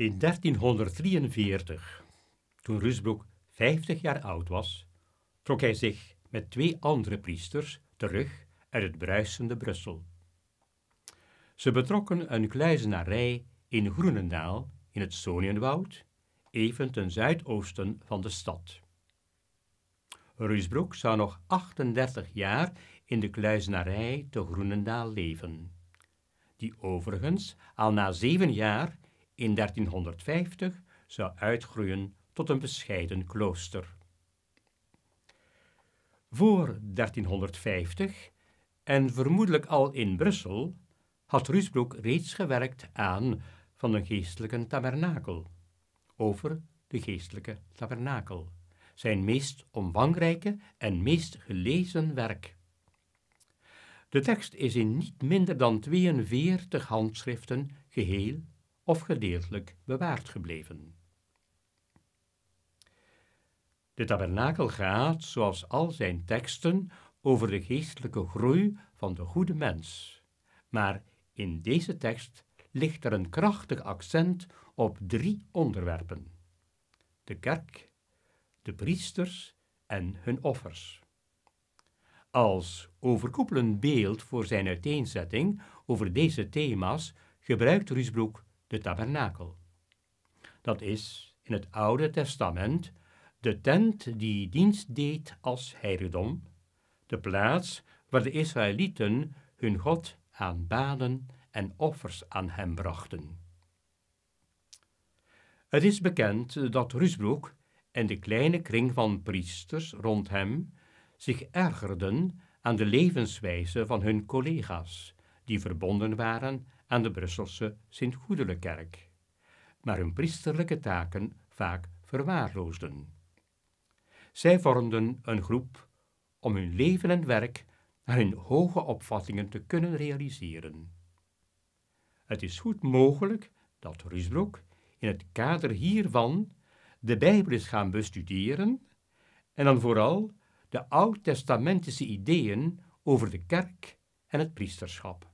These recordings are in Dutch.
In 1343, toen Rusbroek 50 jaar oud was, trok hij zich met twee andere priesters terug uit het bruisende Brussel. Ze betrokken een kluizenarij in Groenendaal in het Sonienwoud, even ten zuidoosten van de stad. Rusbroek zou nog 38 jaar in de kluizenarij te Groenendaal leven, die overigens al na zeven jaar in 1350 zou uitgroeien tot een bescheiden klooster. Voor 1350 en vermoedelijk al in Brussel had Rusbroek reeds gewerkt aan van een geestelijke tabernakel, over de geestelijke tabernakel, zijn meest omvangrijke en meest gelezen werk. De tekst is in niet minder dan 42 handschriften geheel of gedeeltelijk bewaard gebleven. De tabernakel gaat, zoals al zijn teksten, over de geestelijke groei van de goede mens. Maar in deze tekst ligt er een krachtig accent op drie onderwerpen: de kerk, de priesters en hun offers. Als overkoepelend beeld voor zijn uiteenzetting over deze thema's gebruikt Rusbroek de tabernakel. Dat is in het Oude Testament de tent die dienst deed als heiligdom, de plaats waar de Israëlieten hun God aanbaden en offers aan hem brachten. Het is bekend dat Rusbroek en de kleine kring van priesters rond hem zich ergerden aan de levenswijze van hun collega's, die verbonden waren aan de Brusselse Sint-Goedelekerk, maar hun priesterlijke taken vaak verwaarloosden. Zij vormden een groep om hun leven en werk naar hun hoge opvattingen te kunnen realiseren. Het is goed mogelijk dat Rusbroek in het kader hiervan de Bijbel is gaan bestuderen en dan vooral de oud-testamentische ideeën over de kerk en het priesterschap.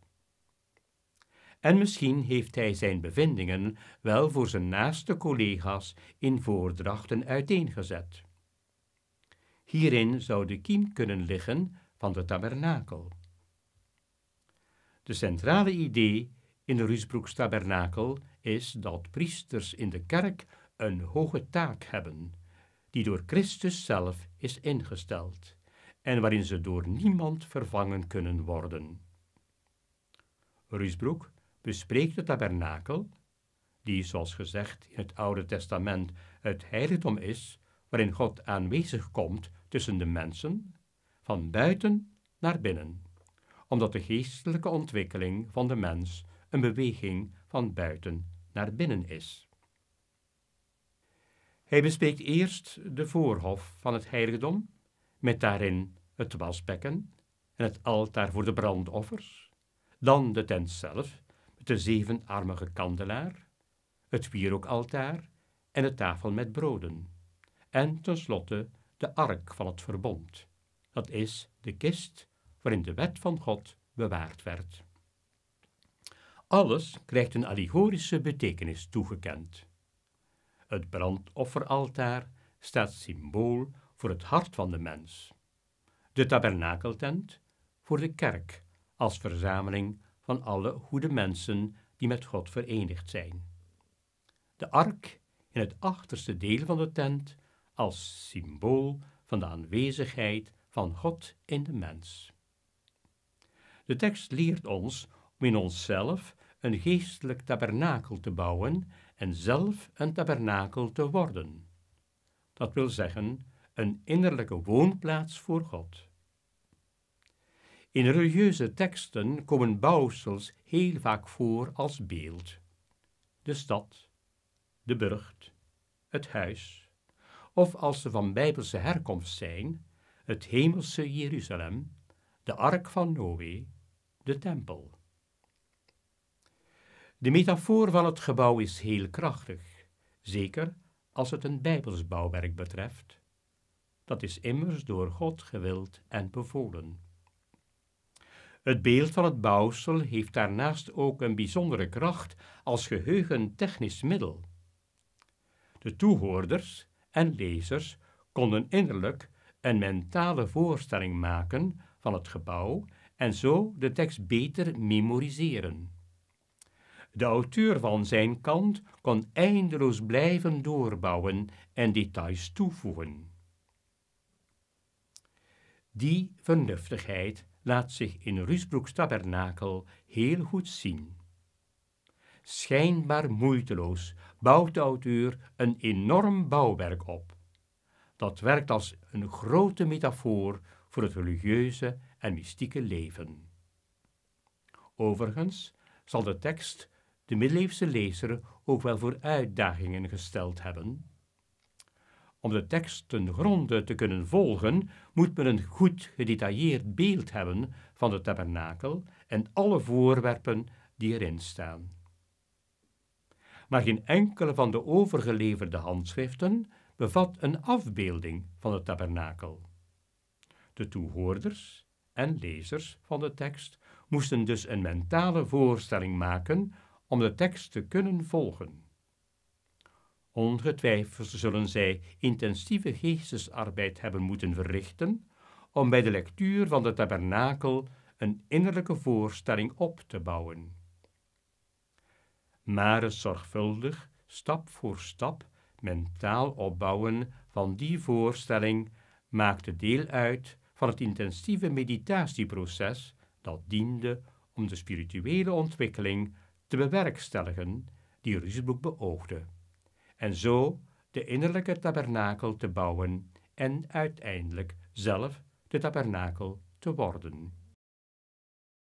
En misschien heeft hij zijn bevindingen wel voor zijn naaste collega's in voordrachten uiteengezet. Hierin zou de kiem kunnen liggen van de tabernakel. De centrale idee in de ruisbroeks tabernakel is dat priesters in de kerk een hoge taak hebben, die door Christus zelf is ingesteld en waarin ze door niemand vervangen kunnen worden. Ruisbroek bespreekt het tabernakel, die zoals gezegd in het Oude Testament het heiligdom is, waarin God aanwezig komt tussen de mensen, van buiten naar binnen, omdat de geestelijke ontwikkeling van de mens een beweging van buiten naar binnen is. Hij bespreekt eerst de voorhof van het heiligdom, met daarin het wasbekken en het altaar voor de brandoffers, dan de tent zelf de zevenarmige kandelaar, het wierookaltaar en de tafel met broden. En tenslotte de ark van het verbond, dat is de kist waarin de wet van God bewaard werd. Alles krijgt een allegorische betekenis toegekend. Het brandofferaltaar staat symbool voor het hart van de mens. De tabernakeltent voor de kerk als verzameling van alle goede mensen die met God verenigd zijn. De ark in het achterste deel van de tent als symbool van de aanwezigheid van God in de mens. De tekst leert ons om in onszelf een geestelijk tabernakel te bouwen en zelf een tabernakel te worden. Dat wil zeggen, een innerlijke woonplaats voor God. In religieuze teksten komen bouwsels heel vaak voor als beeld. De stad, de burcht, het huis, of als ze van bijbelse herkomst zijn, het hemelse Jeruzalem, de ark van Noé, de tempel. De metafoor van het gebouw is heel krachtig, zeker als het een bijbels bouwwerk betreft. Dat is immers door God gewild en bevolen. Het beeld van het bouwsel heeft daarnaast ook een bijzondere kracht als geheugentechnisch middel. De toehoorders en lezers konden innerlijk een mentale voorstelling maken van het gebouw en zo de tekst beter memoriseren. De auteur van zijn kant kon eindeloos blijven doorbouwen en details toevoegen. Die vernuftigheid laat zich in Rusbroeks tabernakel heel goed zien. Schijnbaar moeiteloos bouwt de auteur een enorm bouwwerk op. Dat werkt als een grote metafoor voor het religieuze en mystieke leven. Overigens zal de tekst de middeleeuwse lezer ook wel voor uitdagingen gesteld hebben, om de tekst ten gronde te kunnen volgen, moet men een goed gedetailleerd beeld hebben van de tabernakel en alle voorwerpen die erin staan. Maar geen enkele van de overgeleverde handschriften bevat een afbeelding van de tabernakel. De toehoorders en lezers van de tekst moesten dus een mentale voorstelling maken om de tekst te kunnen volgen. Ongetwijfeld zullen zij intensieve geestesarbeid hebben moeten verrichten om bij de lectuur van de tabernakel een innerlijke voorstelling op te bouwen. Maar het zorgvuldig, stap voor stap, mentaal opbouwen van die voorstelling maakte deel uit van het intensieve meditatieproces dat diende om de spirituele ontwikkeling te bewerkstelligen die Rusbroek beoogde en zo de innerlijke tabernakel te bouwen en uiteindelijk zelf de tabernakel te worden.